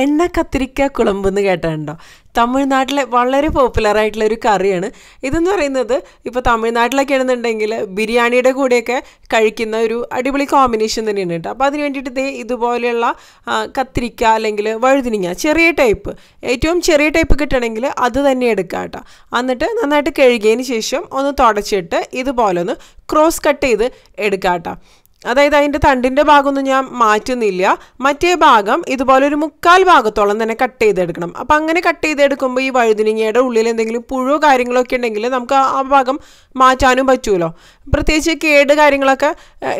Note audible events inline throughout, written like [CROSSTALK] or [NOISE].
എണ്ണ കത്തിരിക്ക കുളമ്പ് എന്ന് കേട്ടിട്ടുണ്ടോ തമിഴ്നാട്ടിലെ വളരെ പോപ്പുലർ ആയിട്ടുള്ള ഒരു കറിയാണ് ഇതെന്ന് പറയുന്നത് ഇപ്പോൾ തമിഴ്നാട്ടിലൊക്കെ ആണെന്നുണ്ടെങ്കിൽ ബിരിയാണിയുടെ കൂടെയൊക്കെ കഴിക്കുന്ന ഒരു അടിപൊളി കോമ്പിനേഷൻ തന്നെയാണ് കേട്ടോ അപ്പോൾ അതിന് വേണ്ടിയിട്ട് ദേ ഇതുപോലെയുള്ള കത്തിരിക്ക അല്ലെങ്കിൽ വഴുതിനിങ്ങ ചെറിയ ടൈപ്പ് ഏറ്റവും ചെറിയ ടൈപ്പ് കിട്ടണമെങ്കിൽ അത് തന്നെ എടുക്കുക കേട്ടോ എന്നിട്ട് നന്നായിട്ട് കഴുകിയതിന് ശേഷം ഒന്ന് തുടച്ചിട്ട് ഇതുപോലെ ഒന്ന് ക്രോസ് കട്ട് ചെയ്ത് എടുക്കാം കേട്ടോ അതായത് അതിൻ്റെ തണ്ടിൻ്റെ ഭാഗമൊന്നും ഞാൻ മാറ്റുന്നില്ല മറ്റേ ഭാഗം ഇതുപോലെ ഒരു മുക്കാൽ ഭാഗത്തോളം തന്നെ കട്ട് ചെയ്തെടുക്കണം അപ്പം അങ്ങനെ കട്ട് ചെയ്തെടുക്കുമ്പോൾ ഈ വഴുതിനിങ്ങയുടെ ഉള്ളിൽ എന്തെങ്കിലും പുഴോ കാര്യങ്ങളൊക്കെ ഉണ്ടെങ്കിൽ നമുക്ക് ആ ഭാഗം മാറ്റാനും പറ്റുമല്ലോ പ്രത്യേകിച്ച് കേട് കാര്യങ്ങളൊക്കെ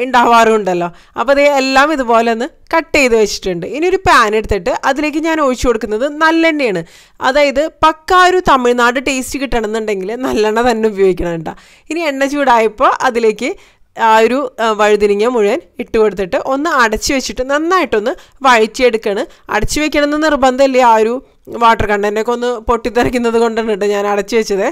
ഉണ്ടാവാറുണ്ടല്ലോ അപ്പോൾ അതേ എല്ലാം ഇതുപോലെ ഒന്ന് കട്ട് ചെയ്ത് വെച്ചിട്ടുണ്ട് ഇനി ഒരു പാൻ എടുത്തിട്ട് അതിലേക്ക് ഞാൻ ഒഴിച്ചു കൊടുക്കുന്നത് നല്ലെണ്ണയാണ് അതായത് പക്ക ഒരു തമിഴ്നാട് ടേസ്റ്റ് എന്നുണ്ടെങ്കിൽ നല്ലെണ്ണ തന്നെ ഉപയോഗിക്കണം കേട്ടോ ഇനി എണ്ണ ചൂടായപ്പോൾ അതിലേക്ക് ആ ഒരു വഴുതിരിങ്ങ മുഴുവൻ ഇട്ട് കൊടുത്തിട്ട് ഒന്ന് അടച്ചു വെച്ചിട്ട് നന്നായിട്ടൊന്ന് വഴിച്ചെടുക്കണം അടച്ചു വെക്കണമെന്ന് നിർബന്ധമില്ലേ ആ ഒരു വാട്ടർ കണ്ടൻ്റൊക്കെ ഒന്ന് പൊട്ടിത്തെറിക്കുന്നത് കൊണ്ടാണ് കേട്ടോ ഞാൻ അടച്ചു വെച്ചത്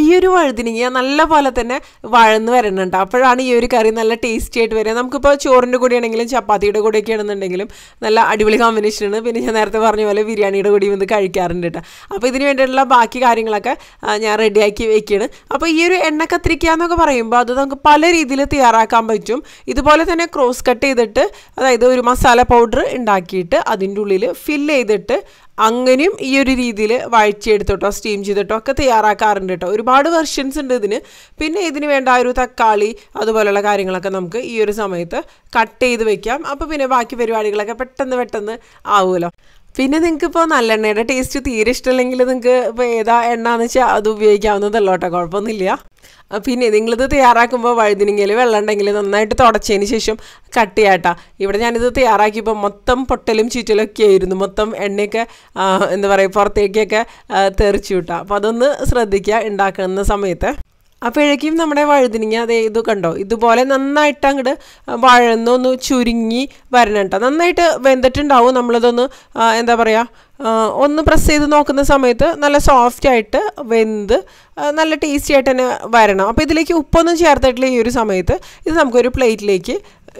ഈ ഒരു വഴുതിനിങ്ങ നല്ല പോലെ തന്നെ വഴന്ന് വരുന്നുണ്ട് അപ്പോഴാണ് ഈ ഒരു കറി നല്ല ടേസ്റ്റി ആയിട്ട് വരിക നമുക്കിപ്പോൾ ചോറിൻ്റെ കൂടെ ആണെങ്കിലും ചപ്പാത്തിയുടെ കൂടെയൊക്കെ ആണെന്നുണ്ടെങ്കിലും നല്ല അടിപൊളി കോമ്പിനേഷൻ ആണ് പിന്നെ ഞാൻ നേരത്തെ പറഞ്ഞ പോലെ ബിരിയാണിയുടെ കൂടി വന്ന് കഴിക്കാറുണ്ട് കേട്ടോ അപ്പോൾ ഇതിന് വേണ്ടിയിട്ടുള്ള ബാക്കി കാര്യങ്ങളൊക്കെ ഞാൻ റെഡിയാക്കി വെക്കുകയാണ് അപ്പോൾ ഈ ഒരു എണ്ണ കത്തിരിക്കുക എന്നൊക്കെ പറയുമ്പോൾ അത് നമുക്ക് പല രീതിയിൽ തയ്യാറാക്കാൻ പറ്റും ഇതുപോലെ തന്നെ ക്രോസ് കട്ട് ചെയ്തിട്ട് അതായത് ഒരു മസാല പൗഡർ ഉണ്ടാക്കിയിട്ട് അതിൻ്റെ ഉള്ളിൽ ഫില്ല് ചെയ്തിട്ട് അങ്ങനെയും ഈ ഒരു രീതിയിൽ വഴിച്ചെടുത്തോട്ടോ സ്റ്റീം ചെയ്തിട്ടോ ഒക്കെ തയ്യാറാക്കാറുണ്ട് കേട്ടോ ഒരുപാട് വെർഷൻസ് ഉണ്ട് ഇതിന് പിന്നെ ഇതിന് വേണ്ട ഒരു തക്കാളി അതുപോലെയുള്ള കാര്യങ്ങളൊക്കെ നമുക്ക് ഈ ഒരു സമയത്ത് കട്ട് ചെയ്ത് വെക്കാം അപ്പോൾ പിന്നെ ബാക്കി പരിപാടികളൊക്കെ പെട്ടെന്ന് പെട്ടെന്ന് ആവുമല്ലോ പിന്നെ നിങ്ങൾക്ക് ഇപ്പോൾ നല്ലെണ്ണയുടെ ടേസ്റ്റ് തീരെ ഇഷ്ടമല്ലെങ്കിൽ നിങ്ങൾക്ക് ഇപ്പോൾ ഏതാ എണ്ണ എന്ന് വെച്ചാൽ അത് ഉപയോഗിക്കാവുന്നതല്ലോട്ടോ കുഴപ്പമൊന്നുമില്ല പിന്നെ നിങ്ങളിത് തയ്യാറാക്കുമ്പോൾ വഴുതിനെങ്കിൽ വെള്ളം ഉണ്ടെങ്കിൽ നന്നായിട്ട് തുടച്ചതിന് ശേഷം കട്ട് ചെയ്യാട്ടാ ഇവിടെ ഞാനിത് തയ്യാറാക്കിയപ്പോൾ മൊത്തം പൊട്ടലും ചീറ്റലും ഒക്കെ ആയിരുന്നു മൊത്തം എണ്ണയൊക്കെ എന്താ പറയുക പുറത്തേക്കൊക്കെ തെറിച്ചു വിട്ടാം അപ്പോൾ അതൊന്ന് ശ്രദ്ധിക്കുക ഉണ്ടാക്കുന്ന സമയത്ത് അപ്പോഴേക്കും നമ്മുടെ വഴുതിനിങ്ങ അതേ ഇത് കണ്ടോ ഇതുപോലെ നന്നായിട്ട് അങ്ങോട്ട് വഴന്നൊന്ന് ചുരുങ്ങി വരണം കേട്ടോ നന്നായിട്ട് വെന്തിട്ടുണ്ടാവും നമ്മളതൊന്ന് എന്താ പറയുക ഒന്ന് പ്രസ് ചെയ്ത് നോക്കുന്ന സമയത്ത് നല്ല സോഫ്റ്റ് ആയിട്ട് വെന്ത് നല്ല ടേസ്റ്റി ആയിട്ട് തന്നെ വരണം അപ്പോൾ ഇതിലേക്ക് ഉപ്പൊന്നും ചേർത്തിട്ടില്ല ഈ ഒരു സമയത്ത് ഇത് നമുക്കൊരു പ്ലേറ്റിലേക്ക്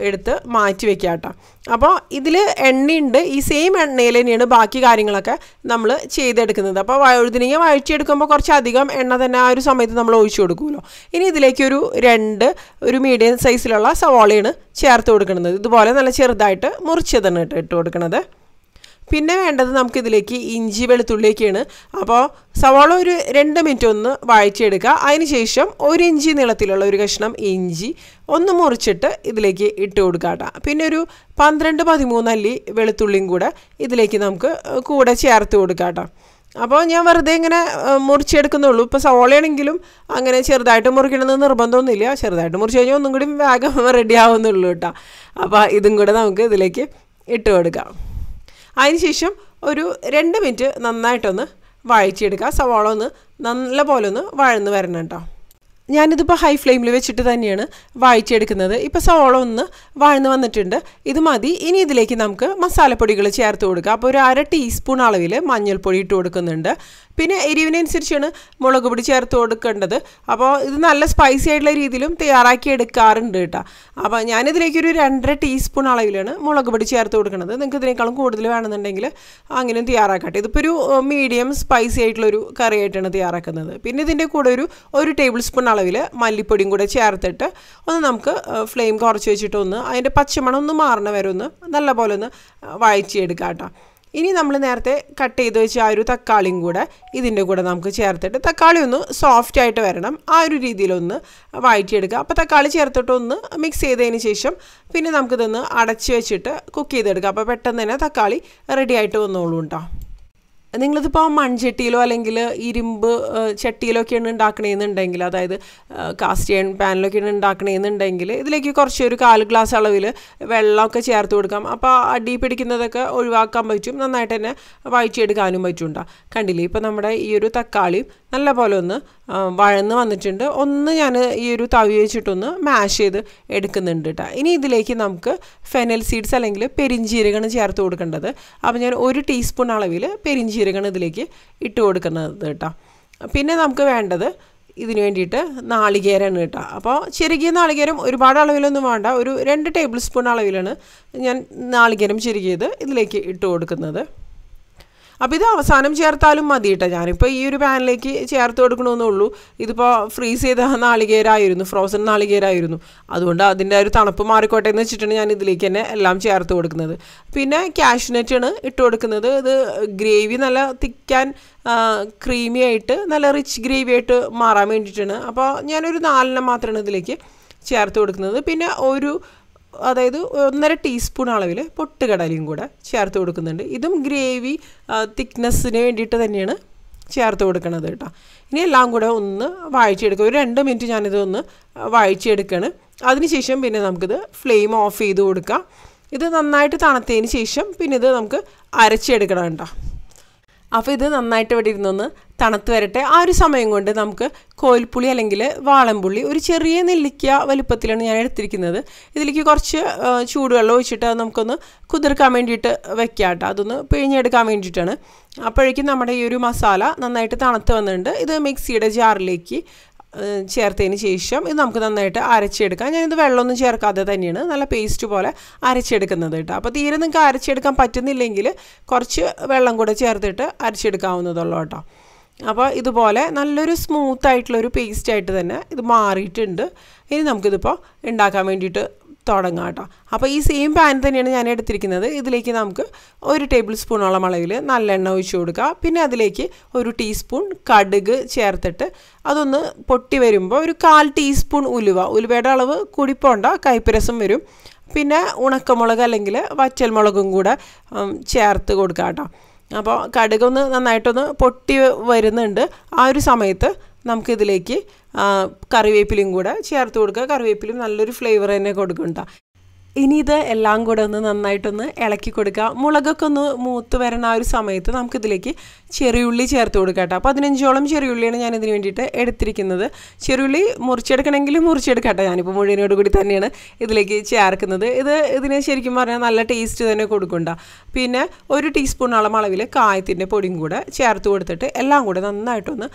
എടുത്ത് മാറ്റി വെക്കുക കേട്ടോ അപ്പോൾ ഇതിൽ എണ്ണയുണ്ട് ഈ സെയിം എണ്ണയിൽ തന്നെയാണ് ബാക്കി കാര്യങ്ങളൊക്കെ നമ്മൾ ചെയ്തെടുക്കുന്നത് അപ്പോൾ വഴുതിനിങ്ങ വഴറ്റിയെടുക്കുമ്പോൾ കുറച്ചധികം എണ്ണ തന്നെ ആ ഒരു സമയത്ത് നമ്മൾ ഒഴിച്ചു കൊടുക്കുമല്ലോ ഇനി ഇതിലേക്ക് ഒരു രണ്ട് ഒരു മീഡിയം സൈസിലുള്ള സവാളയാണ് ചേർത്ത് കൊടുക്കുന്നത് ഇതുപോലെ നല്ല ചെറുതായിട്ട് മുറിച്ചതാണ് ഇട്ട് കൊടുക്കുന്നത് പിന്നെ വേണ്ടത് നമുക്കിതിലേക്ക് ഇഞ്ചി വെളുത്തുള്ളിയൊക്കെയാണ് അപ്പോൾ സവാള ഒരു രണ്ട് മിനിറ്റ് ഒന്ന് വഴച്ചെടുക്കുക അതിനുശേഷം ഒരു ഇഞ്ചി നീളത്തിലുള്ള ഒരു കഷ്ണം ഇഞ്ചി ഒന്ന് മുറിച്ചിട്ട് ഇതിലേക്ക് ഇട്ട് കൊടുക്കുക കേട്ടോ പിന്നെ ഒരു പന്ത്രണ്ട് പതിമൂന്നല്ലി അല്ലി വെളുത്തുള്ളിയും കൂടെ ഇതിലേക്ക് നമുക്ക് കൂടെ ചേർത്ത് കൊടുക്കുക കേട്ടോ അപ്പോൾ ഞാൻ വെറുതെ ഇങ്ങനെ മുറിച്ചെടുക്കുന്നുള്ളൂ ഇപ്പോൾ സവോളയാണെങ്കിലും അങ്ങനെ ചെറുതായിട്ട് മുറിക്കണമെന്ന് നിർബന്ധമൊന്നുമില്ല ചെറുതായിട്ട് മുറിച്ച് കഴിഞ്ഞാൽ ഒന്നും കൂടി വേഗം റെഡി [LAUGHS] ആവുന്നുള്ളൂ കേട്ടോ അപ്പോൾ ഇതും കൂടെ നമുക്ക് ഇതിലേക്ക് ഇട്ട് കൊടുക്കാം അതിനുശേഷം ഒരു രണ്ട് മിനിറ്റ് നന്നായിട്ടൊന്ന് വഴച്ചെടുക്കുക സവാള ഒന്ന് നല്ല പോലെ ഒന്ന് വഴന്ന് വരണം കേട്ടോ ഞാനിതിപ്പോൾ ഹൈ ഫ്ലെയിമിൽ വെച്ചിട്ട് തന്നെയാണ് വായിച്ചെടുക്കുന്നത് ഇപ്പോൾ സവാള ഒന്ന് വഴന്ന് വന്നിട്ടുണ്ട് ഇത് മതി ഇനി ഇതിലേക്ക് നമുക്ക് മസാലപ്പൊടികൾ ചേർത്ത് കൊടുക്കുക അപ്പോൾ ഒരു അര ടീസ്പൂൺ അളവിൽ മഞ്ഞൾപ്പൊടി ഇട്ട് കൊടുക്കുന്നുണ്ട് പിന്നെ എരിവിനനുസരിച്ചാണ് മുളക് പൊടി ചേർത്ത് കൊടുക്കേണ്ടത് അപ്പോൾ ഇത് നല്ല സ്പൈസി ആയിട്ടുള്ള രീതിയിലും തയ്യാറാക്കി എടുക്കാറുണ്ട് കേട്ടോ അപ്പോൾ ഞാനിതിലേക്കൊരു രണ്ടര ടീസ്പൂൺ അളവിലാണ് മുളക് പൊടി ചേർത്ത് കൊടുക്കുന്നത് നിങ്ങൾക്ക് ഇതിനേക്കാളും കൂടുതൽ വേണമെന്നുണ്ടെങ്കിൽ അങ്ങനെ തയ്യാറാക്കട്ടെ ഇതിപ്പോൾ ഒരു മീഡിയം സ്പൈസി ആയിട്ടുള്ളൊരു ആയിട്ടാണ് തയ്യാറാക്കുന്നത് പിന്നെ ഇതിൻ്റെ കൂടെ ഒരു ഒരു ടേബിൾ സ്പൂൺ അളവിൽ മല്ലിപ്പൊടിയും കൂടെ ചേർത്തിട്ട് ഒന്ന് നമുക്ക് ഫ്ലെയിം കുറച്ച് വെച്ചിട്ടൊന്ന് അതിൻ്റെ പച്ചമണം ഒന്ന് മാറണ വരെ ഒന്ന് നല്ലപോലെ ഒന്ന് വായിച്ചെടുക്കാം കേട്ടോ ഇനി നമ്മൾ നേരത്തെ കട്ട് ചെയ്ത് വെച്ച ആ ഒരു തക്കാളിയും കൂടെ ഇതിൻ്റെ കൂടെ നമുക്ക് ചേർത്തിട്ട് തക്കാളി ഒന്ന് സോഫ്റ്റ് ആയിട്ട് വരണം ആ ഒരു രീതിയിലൊന്ന് വഴറ്റിയെടുക്കുക അപ്പോൾ തക്കാളി ചേർത്തിട്ട് ഒന്ന് മിക്സ് ചെയ്തതിന് ശേഷം പിന്നെ നമുക്കിതൊന്ന് അടച്ച് വെച്ചിട്ട് കുക്ക് ചെയ്തെടുക്കുക അപ്പോൾ പെട്ടെന്ന് തന്നെ തക്കാളി റെഡി ആയിട്ട് വന്നോളൂ കേട്ടോ നിങ്ങളിതിപ്പോൾ മൺചട്ടിയിലോ അല്ലെങ്കിൽ ഇരുമ്പ് ചട്ടിയിലോ ഒക്കെയാണ് ഉണ്ടാക്കണമെന്നുണ്ടെങ്കിൽ അതായത് കാസ്റ്റ് അയൺ പാനിലൊക്കെയാണ് ഉണ്ടാക്കണമെന്നുണ്ടെങ്കിൽ ഇതിലേക്ക് കുറച്ച് ഒരു കാൽ ഗ്ലാസ് അളവിൽ വെള്ളമൊക്കെ ചേർത്ത് കൊടുക്കാം അപ്പോൾ അടി പിടിക്കുന്നതൊക്കെ ഒഴിവാക്കാൻ പറ്റും നന്നായിട്ട് തന്നെ വായിച്ചെടുക്കാനും പറ്റും കണ്ടില്ലേ ഇപ്പോൾ നമ്മുടെ ഈ ഒരു തക്കാളിയും നല്ല പോലെ ഒന്ന് വഴന്ന് വന്നിട്ടുണ്ട് ഒന്ന് ഞാൻ ഈ ഒരു തവി വെച്ചിട്ടൊന്ന് മാഷ് ചെയ്ത് എടുക്കുന്നുണ്ട് കേട്ടോ ഇനി ഇതിലേക്ക് നമുക്ക് ഫെനൽ സീഡ്സ് അല്ലെങ്കിൽ പെരിഞ്ചീരകം ചേർത്ത് കൊടുക്കേണ്ടത് അപ്പോൾ ഞാൻ ഒരു ടീസ്പൂൺ അളവിൽ പെരിഞ്ചീരകം ഇതിലേക്ക് ഇട്ട് കൊടുക്കുന്നത് കേട്ടോ പിന്നെ നമുക്ക് വേണ്ടത് ഇതിന് വേണ്ടിയിട്ട് നാളികേരമാണ് കേട്ടോ അപ്പോൾ ചെറുകിയ നാളികേരം ഒരുപാട് അളവിലൊന്നും വേണ്ട ഒരു രണ്ട് ടേബിൾ സ്പൂൺ അളവിലാണ് ഞാൻ നാളികേരം ചെറുകിയത് ഇതിലേക്ക് ഇട്ട് കൊടുക്കുന്നത് അപ്പോൾ ഇത് അവസാനം ചേർത്താലും മതി കേട്ടോ ഞാനിപ്പോൾ ഈ ഒരു പാനിലേക്ക് ചേർത്ത് കൊടുക്കണമെന്നേ ഉള്ളൂ ഇതിപ്പോൾ ഫ്രീസ് ചെയ്ത നാളികേരായിരുന്നു ഫ്രോസൺ നാളികേരായിരുന്നു അതുകൊണ്ട് അതിൻ്റെ ഒരു തണുപ്പ് മാറിക്കോട്ടെ എന്ന് വെച്ചിട്ടാണ് ഞാൻ ഇതിലേക്ക് തന്നെ എല്ലാം ചേർത്ത് കൊടുക്കുന്നത് പിന്നെ ക്യാഷ്നെറ്റാണ് ഇട്ട് കൊടുക്കുന്നത് ഇത് ഗ്രേവി നല്ല തിക്കാൻ ക്രീമി ആയിട്ട് നല്ല റിച്ച് ഗ്രേവി ആയിട്ട് മാറാൻ വേണ്ടിയിട്ടാണ് അപ്പോൾ ഞാനൊരു നാലിനെ മാത്രമാണ് ഇതിലേക്ക് ചേർത്ത് കൊടുക്കുന്നത് പിന്നെ ഒരു അതായത് ഒന്നര ടീസ്പൂൺ അളവിൽ പൊട്ടുകടലയും കൂടെ ചേർത്ത് കൊടുക്കുന്നുണ്ട് ഇതും ഗ്രേവി തിക്നെസ്സിന് വേണ്ടിയിട്ട് തന്നെയാണ് ചേർത്ത് കൊടുക്കണത് കേട്ടോ ഇനി എല്ലാം കൂടെ ഒന്ന് വായിച്ചെടുക്കുക ഒരു രണ്ട് മിനിറ്റ് ഞാനിത് ഒന്ന് വായിച്ചെടുക്കുകയാണ് അതിനുശേഷം പിന്നെ നമുക്കിത് ഫ്ലെയിം ഓഫ് ചെയ്ത് കൊടുക്കാം ഇത് നന്നായിട്ട് തണുത്തതിന് ശേഷം പിന്നെ ഇത് നമുക്ക് അരച്ചെടുക്കണം കേട്ടോ അപ്പോൾ ഇത് നന്നായിട്ട് ഇവിടെ ഇരുന്നൊന്ന് തണുത്ത് വരട്ടെ ആ ഒരു സമയം കൊണ്ട് നമുക്ക് കോൽപ്പുളി അല്ലെങ്കിൽ വാളൻപുള്ളി ഒരു ചെറിയ നെല്ലിക്ക വലുപ്പത്തിലാണ് ഞാൻ എടുത്തിരിക്കുന്നത് ഇതിലേക്ക് കുറച്ച് ചൂടുവെള്ളം ഒഴിച്ചിട്ട് അത് നമുക്കൊന്ന് കുതിർക്കാൻ വേണ്ടിയിട്ട് വെക്കാം കേട്ടോ അതൊന്ന് പിഴിഞ്ഞെടുക്കാൻ വേണ്ടിയിട്ടാണ് അപ്പോഴേക്കും നമ്മുടെ ഈ ഒരു മസാല നന്നായിട്ട് തണുത്ത് വന്നിട്ടുണ്ട് ഇത് മിക്സിയുടെ ജാറിലേക്ക് ചേർത്തതിന് ശേഷം ഇത് നമുക്ക് നന്നായിട്ട് അരച്ചെടുക്കാം ഞാനിത് വെള്ളമൊന്നും ചേർക്കാതെ തന്നെയാണ് നല്ല പേസ്റ്റ് പോലെ അരച്ചെടുക്കുന്നത് കേട്ടോ അപ്പോൾ തീരെ നിങ്ങൾക്ക് അരച്ചെടുക്കാൻ പറ്റുന്നില്ലെങ്കിൽ കുറച്ച് വെള്ളം കൂടെ ചേർത്തിട്ട് അരച്ചെടുക്കാവുന്നതുള്ളൂ കേട്ടോ അപ്പോൾ ഇതുപോലെ നല്ലൊരു സ്മൂത്ത് ആയിട്ടുള്ളൊരു പേസ്റ്റായിട്ട് തന്നെ ഇത് മാറിയിട്ടുണ്ട് ഇനി നമുക്കിതിപ്പോൾ ഉണ്ടാക്കാൻ വേണ്ടിയിട്ട് തുടങ്ങാം കേട്ടോ അപ്പോൾ ഈ സെയിം പാൻ തന്നെയാണ് ഞാൻ എടുത്തിരിക്കുന്നത് ഇതിലേക്ക് നമുക്ക് ഒരു ടേബിൾ സ്പൂണോളം അളവിൽ നല്ല എണ്ണ ഒഴിച്ചു കൊടുക്കുക പിന്നെ അതിലേക്ക് ഒരു ടീസ്പൂൺ കടുക് ചേർത്തിട്ട് അതൊന്ന് പൊട്ടി വരുമ്പോൾ ഒരു കാൽ ടീസ്പൂൺ ഉലുവ ഉലുവയുടെ അളവ് കുടിപ്പോണ്ട കൈപ്പരസം വരും പിന്നെ ഉണക്കമുളക് അല്ലെങ്കിൽ മുളകും കൂടെ ചേർത്ത് കൊടുക്കാം കേട്ടോ അപ്പോൾ കടുകൊന്ന് നന്നായിട്ടൊന്ന് പൊട്ടി വരുന്നുണ്ട് ആ ഒരു സമയത്ത് നമുക്കിതിലേക്ക് കറിവേപ്പിലയും കൂടെ ചേർത്ത് കൊടുക്കുക കറിവേപ്പിലും നല്ലൊരു ഫ്ലേവർ തന്നെ കൊടുക്കുന്നുണ്ട് ഇനി ഇത് എല്ലാം കൂടെ ഒന്ന് നന്നായിട്ടൊന്ന് ഇളക്കി കൊടുക്കുക മുളകൊക്കെ ഒന്ന് മൂത്ത് വരുന്ന ആ ഒരു സമയത്ത് നമുക്കിതിലേക്ക് ചെറിയുള്ളി ചേർത്ത് കൊടുക്കാം കേട്ടോ പതിനഞ്ചോളം ചെറിയുള്ളിയാണ് ഞാൻ ഇതിന് വേണ്ടിയിട്ട് എടുത്തിരിക്കുന്നത് ചെറിയുള്ളി മുറിച്ചെടുക്കണമെങ്കിൽ മുറിച്ചെടുക്കട്ടെ ഞാനിപ്പോൾ മുഴുവനോട് കൂടി തന്നെയാണ് ഇതിലേക്ക് ചേർക്കുന്നത് ഇത് ഇതിന് ശരിക്കും പറഞ്ഞാൽ നല്ല ടേസ്റ്റ് തന്നെ കൊടുക്കണ്ട പിന്നെ ഒരു ടീസ്പൂണോളം അളവിൽ കായത്തിൻ്റെ പൊടിയും കൂടെ ചേർത്ത് കൊടുത്തിട്ട് എല്ലാം കൂടെ നന്നായിട്ടൊന്ന്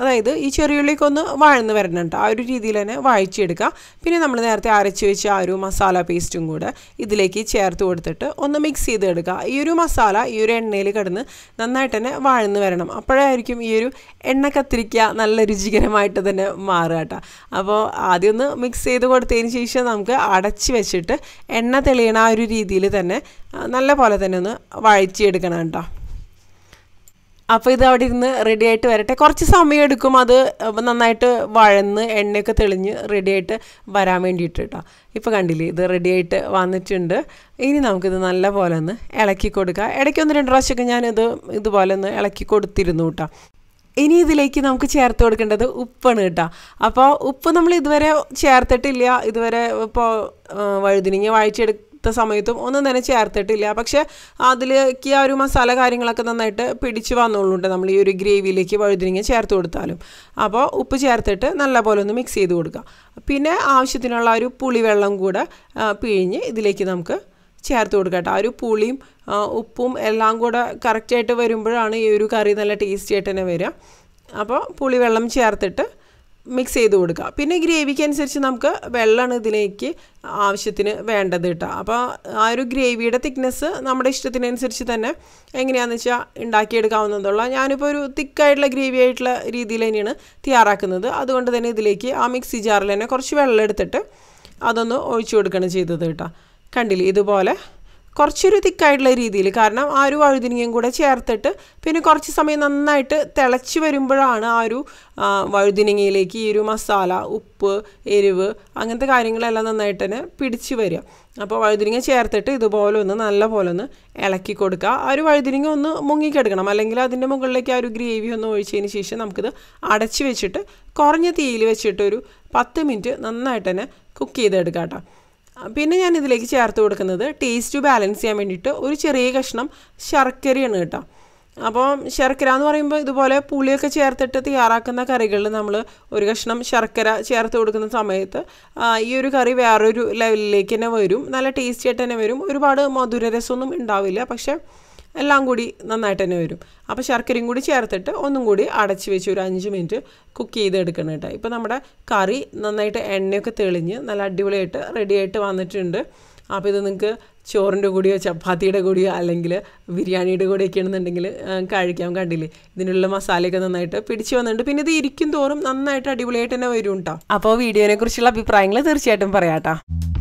അതായത് ഈ ചെറിയുള്ളിക്കൊന്ന് വഴന്ന് വരണം കേട്ടോ ആ ഒരു രീതിയിൽ തന്നെ വഴച്ചെടുക്കുക പിന്നെ നമ്മൾ നേരത്തെ അരച്ച് വെച്ച ആ ഒരു മസാല പേസ്റ്റും കൂടെ ഇതിലേക്ക് ചേർത്ത് കൊടുത്തിട്ട് ഒന്ന് മിക്സ് ചെയ്തെടുക്കുക ഈ ഒരു മസാല ഈ ഒരു എണ്ണയിൽ കിടന്ന് നന്നായിട്ട് തന്നെ വാഴ്ന്നു വരണം അപ്പോഴായിരിക്കും ഈ ഒരു എണ്ണ കത്തിരിക്ക നല്ല രുചികരമായിട്ട് തന്നെ മാറുക കേട്ടോ അപ്പോൾ ആദ്യം ഒന്ന് മിക്സ് ചെയ്ത് കൊടുത്തതിന് ശേഷം നമുക്ക് അടച്ച് വെച്ചിട്ട് എണ്ണ തെളിയണ ആ ഒരു രീതിയിൽ തന്നെ നല്ല പോലെ തന്നെ ഒന്ന് വഴച്ചിയെടുക്കണം കേട്ടോ അപ്പോൾ ഇത് അവിടെ ഇരുന്ന് റെഡി ആയിട്ട് വരട്ടെ കുറച്ച് സമയം എടുക്കും അത് നന്നായിട്ട് വഴന്ന് എണ്ണയൊക്കെ തെളിഞ്ഞ് റെഡി ആയിട്ട് വരാൻ വേണ്ടിയിട്ട് കേട്ടോ ഇപ്പോൾ കണ്ടില്ലേ ഇത് റെഡി ആയിട്ട് വന്നിട്ടുണ്ട് ഇനി നമുക്കിത് നല്ല പോലെ ഒന്ന് ഇളക്കി കൊടുക്കുക ഇടയ്ക്ക് ഒന്ന് രണ്ട് പ്രാവശ്യമൊക്കെ ഞാനിത് ഇതുപോലെ ഒന്ന് ഇളക്കി കൊടുത്തിരുന്നു കേട്ടോ ഇനി ഇതിലേക്ക് നമുക്ക് ചേർത്ത് കൊടുക്കേണ്ടത് ഉപ്പാണ് കേട്ടോ അപ്പോൾ ഉപ്പ് നമ്മൾ ഇതുവരെ ചേർത്തിട്ടില്ല ഇതുവരെ ഇപ്പോൾ വഴുതിനിങ്ങി വായിച്ചെടു ഇട്ട സമയത്തും ഒന്നും തന്നെ ചേർത്തിട്ടില്ല പക്ഷേ അതിലേക്ക് ആ ഒരു മസാല കാര്യങ്ങളൊക്കെ നന്നായിട്ട് പിടിച്ച് വന്നോളുണ്ട് നമ്മൾ ഈ ഒരു ഗ്രേവിയിലേക്ക് വഴുതിരിങ്ങ ചേർത്ത് കൊടുത്താലും അപ്പോൾ ഉപ്പ് ചേർത്തിട്ട് നല്ലപോലെ ഒന്ന് മിക്സ് ചെയ്ത് കൊടുക്കുക പിന്നെ ആവശ്യത്തിനുള്ള ഒരു പുളിവെള്ളം കൂടെ പിഴിഞ്ഞ് ഇതിലേക്ക് നമുക്ക് ചേർത്ത് കൊടുക്കട്ടെ ആ ഒരു പുളിയും ഉപ്പും എല്ലാം കൂടെ കറക്റ്റായിട്ട് വരുമ്പോഴാണ് ഈ ഒരു കറി നല്ല ടേസ്റ്റി ആയിട്ട് തന്നെ വരിക അപ്പോൾ പുളിവെള്ളം ചേർത്തിട്ട് മിക്സ് ചെയ്ത് കൊടുക്കുക പിന്നെ ഗ്രേവിക്ക് അനുസരിച്ച് നമുക്ക് വെള്ളമാണ് ഇതിലേക്ക് ആവശ്യത്തിന് വേണ്ടത് കേട്ടോ അപ്പോൾ ആ ഒരു ഗ്രേവിയുടെ തിക്നെസ് നമ്മുടെ ഇഷ്ടത്തിനനുസരിച്ച് തന്നെ എങ്ങനെയാണെന്ന് വെച്ചാൽ ഉണ്ടാക്കിയെടുക്കാവുന്നതുള്ള ഞാനിപ്പോൾ ഒരു തിക്കായിട്ടുള്ള ഗ്രേവി ആയിട്ടുള്ള രീതിയിൽ തന്നെയാണ് തയ്യാറാക്കുന്നത് അതുകൊണ്ട് തന്നെ ഇതിലേക്ക് ആ മിക്സി ജാറിൽ തന്നെ കുറച്ച് വെള്ളം എടുത്തിട്ട് അതൊന്ന് ഒഴിച്ചു കൊടുക്കുകയാണ് ചെയ്തത് കേട്ടോ കണ്ടില്ലേ ഇതുപോലെ കുറച്ചൊരു തിക്കായിട്ടുള്ള രീതിയിൽ കാരണം ആ ഒരു വഴുതിനങ്ങയും കൂടെ ചേർത്തിട്ട് പിന്നെ കുറച്ച് സമയം നന്നായിട്ട് തിളച്ച് വരുമ്പോഴാണ് ആ ഒരു വഴുതിനങ്ങയിലേക്ക് ഈ ഒരു മസാല ഉപ്പ് എരിവ് അങ്ങനത്തെ കാര്യങ്ങളെല്ലാം നന്നായിട്ട് തന്നെ പിടിച്ച് വരിക അപ്പോൾ വഴുതിരിങ്ങ ചേർത്തിട്ട് ഇതുപോലെ ഒന്ന് നല്ല പോലെ ഒന്ന് ഇളക്കി കൊടുക്കുക ആ ഒരു വഴുതിരിങ്ങ ഒന്ന് മുങ്ങിക്കെടുക്കണം അല്ലെങ്കിൽ അതിൻ്റെ മുകളിലേക്ക് ആ ഒരു ഗ്രേവി ഒന്ന് ഒഴിച്ചതിന് ശേഷം നമുക്കിത് അടച്ച് വെച്ചിട്ട് കുറഞ്ഞ തീയിൽ വെച്ചിട്ട് ഒരു പത്ത് മിനിറ്റ് നന്നായിട്ട് തന്നെ കുക്ക് ചെയ്തെടുക്കാം കേട്ടോ പിന്നെ ഞാൻ ഇതിലേക്ക് ചേർത്ത് കൊടുക്കുന്നത് ടേസ്റ്റ് ബാലൻസ് ചെയ്യാൻ വേണ്ടിയിട്ട് ഒരു ചെറിയ കഷ്ണം ശർക്കരയാണ് കേട്ടോ അപ്പോൾ ശർക്കര എന്ന് പറയുമ്പോൾ ഇതുപോലെ പുളിയൊക്കെ ചേർത്തിട്ട് തയ്യാറാക്കുന്ന കറികളിൽ നമ്മൾ ഒരു കഷ്ണം ശർക്കര ചേർത്ത് കൊടുക്കുന്ന സമയത്ത് ഈ ഒരു കറി വേറൊരു ലെവലിലേക്ക് തന്നെ വരും നല്ല ടേസ്റ്റി ആയിട്ട് തന്നെ വരും ഒരുപാട് മധുരരസമൊന്നും ഉണ്ടാവില്ല പക്ഷേ എല്ലാം കൂടി നന്നായിട്ട് തന്നെ വരും അപ്പോൾ ശർക്കരയും കൂടി ചേർത്തിട്ട് ഒന്നും കൂടി അടച്ച് വെച്ച് ഒരു അഞ്ച് മിനിറ്റ് കുക്ക് ചെയ്ത് എടുക്കണം കേട്ടോ ഇപ്പോൾ നമ്മുടെ കറി നന്നായിട്ട് എണ്ണയൊക്കെ തെളിഞ്ഞ് നല്ല അടിപൊളിയായിട്ട് റെഡിയായിട്ട് വന്നിട്ടുണ്ട് അപ്പോൾ ഇത് നിങ്ങൾക്ക് ചോറിൻ്റെ കൂടിയോ ചപ്പാത്തിയുടെ കൂടിയോ അല്ലെങ്കിൽ ബിരിയാണിയുടെ കൂടെയൊക്കെ ആണെന്നുണ്ടെങ്കിൽ കഴിക്കാൻ കണ്ടില്ലേ ഇതിനുള്ള മസാലയൊക്കെ നന്നായിട്ട് പിടിച്ചു വന്നിട്ടുണ്ട് പിന്നെ ഇത് ഇരിക്കും തോറും നന്നായിട്ട് അടിപൊളിയായിട്ട് തന്നെ വരും കേട്ടോ അപ്പോൾ വീഡിയോനെ കുറിച്ചുള്ള അഭിപ്രായങ്ങൾ തീർച്ചയായിട്ടും പറയാം കേട്ടോ